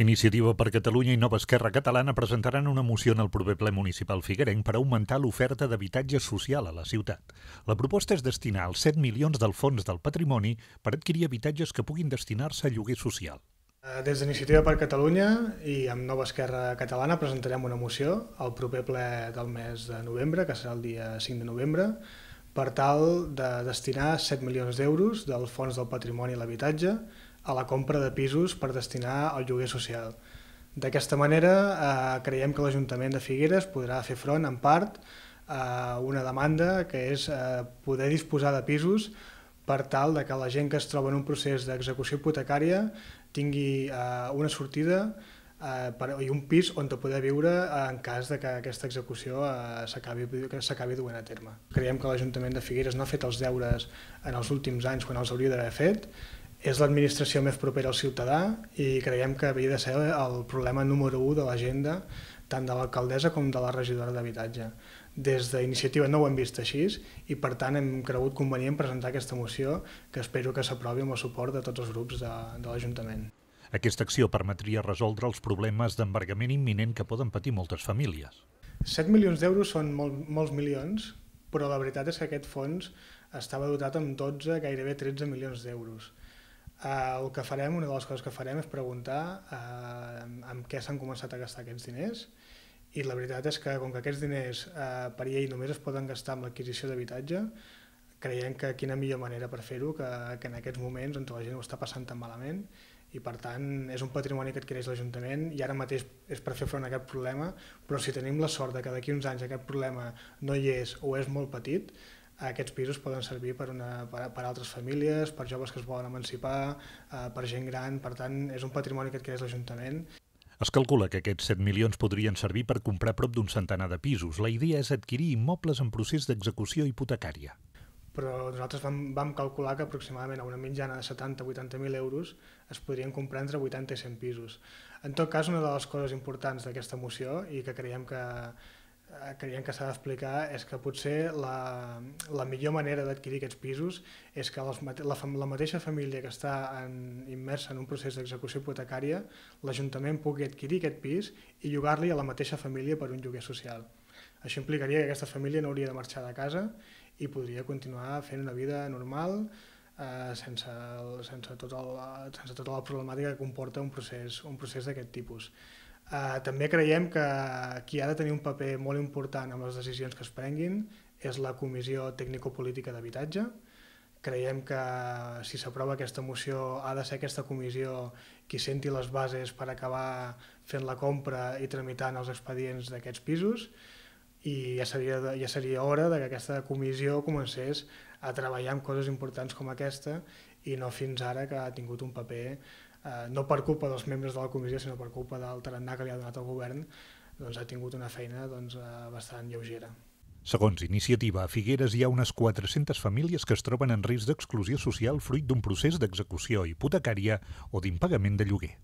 Iniciativa per Catalunya i Nova Esquerra Catalana presentaran una moció en el proper ple municipal figuerenc per augmentar l'oferta d'habitatge social a la ciutat. La proposta és destinar els 7 milions del Fons del Patrimoni per adquirir habitatges que puguin destinar-se a lloguer social. Eh, des d'Iniciativa per Catalunya i amb Nova Esquerra Catalana presentarem una moció al proper ple del mes de novembre, que serà el dia 5 de novembre, per tal de destinar 7 milions d'euros del Fons del Patrimoni a l'Habitatge a la compra de pisos per destinar al lloguer social. D'aquesta manera, eh, creiem que l'Ajuntament de Figueres podrà fer front, en part, a una demanda que és eh, poder disposar de pisos per tal de que la gent que es troba en un procés d'execució hipotecària tingui eh, una sortida eh, per, i un pis on te poder viure eh, en cas de que aquesta execució eh, s'acabi duent a terme. Creiem que l'Ajuntament de Figueres no ha fet els deures en els últims anys quan els hauria d'haver fet és l'administració més propera al ciutadà i creiem que havia de ser el problema número 1 de l'agenda tant de l'alcaldessa com de la regidora d'habitatge. Des d'iniciativa no ho hem vist així i per tant hem cregut convenient presentar aquesta moció que espero que s'aprovi amb el suport de tots els grups de, de l'Ajuntament. Aquesta acció permetria resoldre els problemes d'embargament imminent que poden patir moltes famílies. 7 milions d'euros són mol, molts milions, però la veritat és que aquest fons estava dotat amb 12, gairebé 13 milions d'euros. Eh, el que farem, una de les coses que farem és preguntar eh, amb, què s'han començat a gastar aquests diners i la veritat és que com que aquests diners eh, per llei només es poden gastar amb l'adquisició d'habitatge, creiem que quina millor manera per fer-ho que, que en aquests moments on la gent ho està passant tan malament i per tant és un patrimoni que adquireix l'Ajuntament i ara mateix és per fer front a aquest problema però si tenim la sort de que d'aquí uns anys aquest problema no hi és o és molt petit aquests pisos poden servir per, una, per, per altres famílies, per joves que es volen emancipar, eh, per gent gran, per tant, és un patrimoni que adquireix l'Ajuntament. Es calcula que aquests 7 milions podrien servir per comprar prop d'un centenar de pisos. La idea és adquirir immobles en procés d'execució hipotecària. Però nosaltres vam, vam calcular que aproximadament a una mitjana de 70-80.000 euros es podrien comprar entre 80 i 100 pisos. En tot cas, una de les coses importants d'aquesta moció i que creiem que, Eh, creiem que s'ha d'explicar és que potser la, la millor manera d'adquirir aquests pisos és que les, la, la mateixa família que està en, immersa en un procés d'execució hipotecària, l'Ajuntament pugui adquirir aquest pis i llogar-li a la mateixa família per un lloguer social. Això implicaria que aquesta família no hauria de marxar de casa i podria continuar fent una vida normal eh, sense, el, sense, tot el, sense tota la problemàtica que comporta un procés, un procés d'aquest tipus. Uh, també creiem que qui ha de tenir un paper molt important amb les decisions que es prenguin és la Comissió Tècnico-Política d'Habitatge. Creiem que si s'aprova aquesta moció ha de ser aquesta comissió qui senti les bases per acabar fent la compra i tramitant els expedients d'aquests pisos i ja seria, ja seria hora de que aquesta comissió comencés a treballar amb coses importants com aquesta i no fins ara que ha tingut un paper eh, no per culpa dels membres de la comissió, sinó per culpa del tarannà que li ha donat el govern, doncs ha tingut una feina doncs, eh, bastant lleugera. Segons Iniciativa, a Figueres hi ha unes 400 famílies que es troben en risc d'exclusió social fruit d'un procés d'execució hipotecària o d'impagament de lloguer.